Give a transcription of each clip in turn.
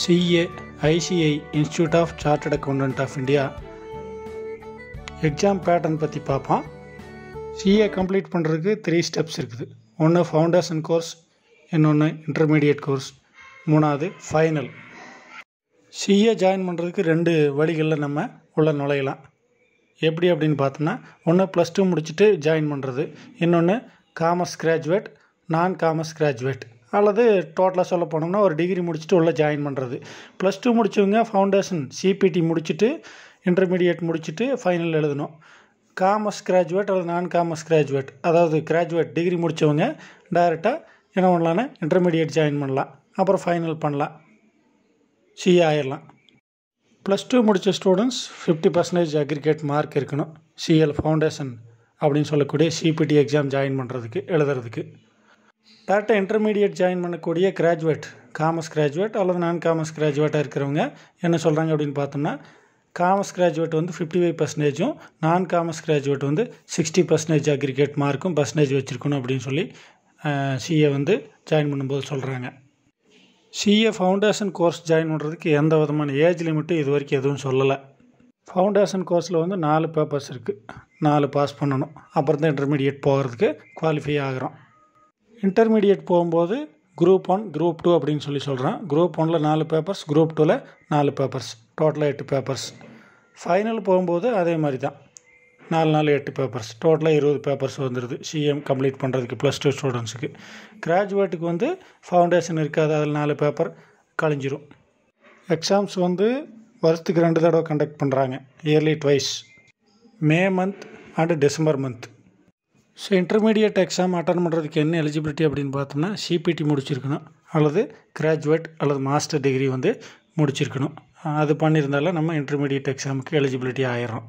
CA ICAI institute of chartered accountant of India exam pattern பற்றி பார்ப்போம் CA complete பண்ணுறதுக்கு three steps இருக்குது ஒன்று ஃபவுண்டேஷன் கோர்ஸ் இன்னொன்று இன்டர்மீடியட் கோர்ஸ் மூணாவது ஃபைனல் சிஏ ஜாயின் பண்ணுறதுக்கு ரெண்டு வழிகளில் நம்ம உள்ள நுழையலாம் எப்படி அப்படின்னு பார்த்தோம்னா ஒன்று ப்ளஸ் டூ முடிச்சுட்டு ஜாயின் பண்ணுறது இன்னொன்று commerce graduate non commerce graduate அல்லது டோட்டலாக சொல்ல போனோம்னா ஒரு டிகிரி முடிச்சுட்டு உள்ளே ஜாயின் பண்ணுறது ப்ளஸ் டூ முடிச்சவங்க ஃபவுண்டேஷன் சிபிடி முடிச்சுட்டு இன்டர்மீடியட் முடிச்சுட்டு ஃபைனல் எழுதணும் காமர்ஸ் கிராஜுவேட் அல்லது நான் காமர்ஸ் கிராஜுவேட் அதாவது கிராஜுவேட் டிகிரி முடித்தவங்க டைரெக்டாக என்ன பண்ணலான்னா இன்டர்மீடியட் ஜாயின் பண்ணலாம் அப்புறம் ஃபைனல் பண்ணலாம் சி ஆயிடலாம் ப்ளஸ் டூ முடித்த students fifty percentage aggregate mark இருக்கணும் சிஎல் ஃபவுண்டேஷன் அப்படின்னு சொல்லக்கூடிய சிபிடி எக்ஸாம் ஜாயின் பண்ணுறதுக்கு எழுதுறதுக்கு டாட்டா இன்டர்மீடியட் ஜாயின் பண்ணக்கூடிய கிராஜுவேட் காமர்ஸ் கிராஜுவேட் அல்லது நான் காமர்ஸ் கிராஜுவேட்டாக இருக்கிறவங்க என்ன சொல்கிறாங்க அப்படின்னு பார்த்தோம்னா காமர்ஸ் கிராஜுவேட் வந்து ஃபிஃப்டி ஃபைவ் பர்சன்டேஜும் நான் காமர்ஸ் கிராஜுவேட் வந்து சிக்ஸ்டி பர்சன்டேஜ் அக்ரிகேட் மார்க்கும் பர்சன்டேஜ் வச்சுருக்கணும் அப்படின்னு சொல்லி சிஏ வந்து ஜாயின் பண்ணும்போது சொல்கிறாங்க சிஏ ஃபவுண்டேஷன் கோர்ஸ் ஜாயின் பண்ணுறதுக்கு எந்த விதமான ஏஜ் லிமிட்டும் இது வரைக்கும் எதுவும் சொல்லலை ஃபவுண்டேஷன் கோர்ஸில் வந்து நாலு பேப்பர்ஸ் இருக்குது நாலு பாஸ் பண்ணணும் அப்புறம் தான் இன்டர்மீடியட் போகிறதுக்கு குவாலிஃபை ஆகிறோம் இன்டர்மீடியட் போகும்போது குரூப் ஒன் குரூப் டூ அப்படின்னு சொல்லி சொல்கிறேன் குரூப் ஒனில் நாலு பேப்பர்ஸ் குரூப் டூவில் நாலு பேப்பர்ஸ் டோட்டலாக எட்டு பேப்பர்ஸ் ஃபைனல் போகும்போது அதே மாதிரி தான் நாலு நாலு எட்டு பேப்பர்ஸ் டோட்டலாக இருபது பேப்பர்ஸ் வந்துடுது சிஎம் கம்ப்ளீட் பண்ணுறதுக்கு ப்ளஸ் டூ ஸ்டூடெண்ட்ஸுக்கு கிராஜுவேட்டுக்கு வந்து ஃபவுண்டேஷன் இருக்காது அதில் நாலு பேப்பர் கழிஞ்சிரும் எக்ஸாம்ஸ் வந்து வருஷத்துக்கு ரெண்டு தடவை கண்டக்ட் பண்ணுறாங்க yearly twice May month and December month so intermediate exam attend பண்ணுறதுக்கு என்ன எலிஜிபிலிட்டி அப்படின்னு பார்த்தோம்னா சிபிடி முடிச்சிருக்கணும் அல்லது கிராஜுவேட் அல்லது மாஸ்டர் டிகிரி வந்து முடிச்சிருக்கணும் அது பண்ணியிருந்தாலும் நம்ம இன்டர்மீடியட் எக்ஸாமுக்கு எலிஜிபிலிட்டி ஆயிரும்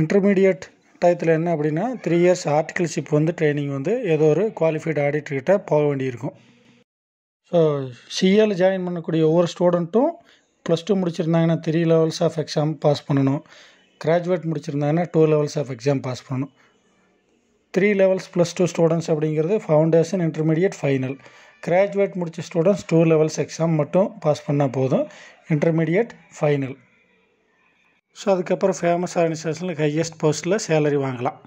இன்டர்மீடியட் டயத்தில் என்ன அப்படின்னா த்ரீ இயர்ஸ் ஆர்டிகல்ஷிப் வந்து ட்ரைனிங் வந்து ஏதோ ஒரு குவாலிஃபைடு ஆடிட்டர்கிட்ட போக வேண்டியிருக்கும் ஸோ சிஎல் ஜாயின் பண்ணக்கூடிய ஒவ்வொரு ஸ்டூடெண்ட்டும் ப்ளஸ் டூ முடிச்சிருந்தாங்கன்னா three levels of exam pass பண்ணணும் கிராஜுவேட் முடிச்சிருந்தாங்கன்னா two levels of exam pass பண்ணணும் three levels plus two students அப்படிங்கிறது ஃபவுண்டேஷன் இன்டர்மீடியட் ஃபைனல் கிராஜுவேட் முடித்த ஸ்டூடெண்ட்ஸ் டூ லெவல்ஸ் எக்ஸாம் மட்டும் பாஸ் பண்ணால் போதும் இன்டர்மீடியட் ஃபைனல் ஸோ அதுக்கப்புறம் ஃபேமஸ் ஆர்கனைசேஷனில் ஹையஸ்ட் போஸ்ட்டில் சேலரி வாங்கலாம்